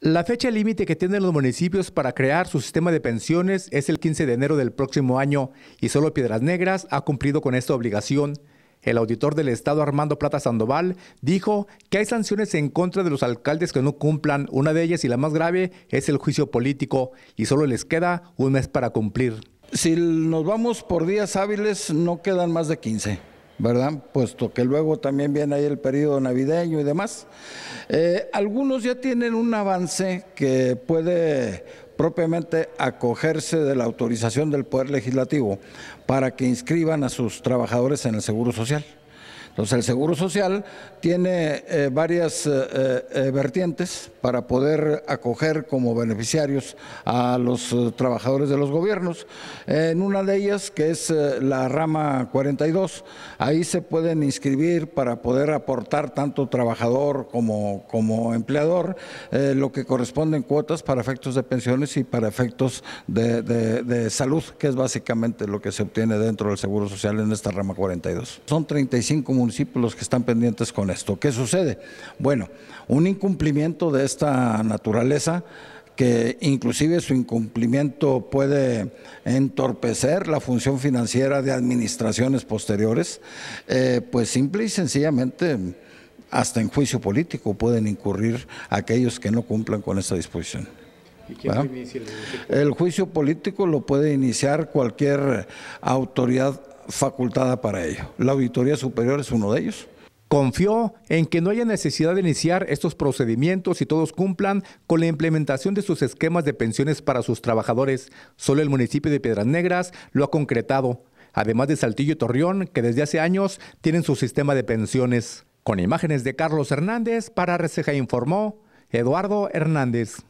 La fecha límite que tienen los municipios para crear su sistema de pensiones es el 15 de enero del próximo año y solo Piedras Negras ha cumplido con esta obligación. El auditor del Estado Armando Plata Sandoval dijo que hay sanciones en contra de los alcaldes que no cumplan, una de ellas y la más grave es el juicio político y solo les queda un mes para cumplir. Si nos vamos por días hábiles no quedan más de 15. ¿verdad? Puesto que luego también viene ahí el periodo navideño y demás. Eh, algunos ya tienen un avance que puede propiamente acogerse de la autorización del Poder Legislativo para que inscriban a sus trabajadores en el Seguro Social. Entonces, el Seguro Social tiene eh, varias eh, eh, vertientes para poder acoger como beneficiarios a los trabajadores de los gobiernos. En una de ellas, que es la rama 42, ahí se pueden inscribir para poder aportar tanto trabajador como, como empleador lo que corresponde en cuotas para efectos de pensiones y para efectos de, salud, que es básicamente lo que se obtiene dentro del Seguro Social en esta rama 42. Son 35 municipios los que están pendientes con esto. ¿Qué sucede? Bueno, un incumplimiento de esta naturaleza que inclusive su incumplimiento puede entorpecer la función financiera de administraciones posteriores, eh, pues simple y sencillamente hasta en juicio político pueden incurrir aquellos que no cumplan con esta disposición. quién el, juicio? el juicio político lo puede iniciar cualquier autoridad facultada para ello. La Auditoría Superior es uno de ellos. Confió en que no haya necesidad de iniciar estos procedimientos y todos cumplan con la implementación de sus esquemas de pensiones para sus trabajadores. Solo el municipio de Piedras Negras lo ha concretado, además de Saltillo y Torreón, que desde hace años tienen su sistema de pensiones. Con imágenes de Carlos Hernández, para Receja, informó Eduardo Hernández.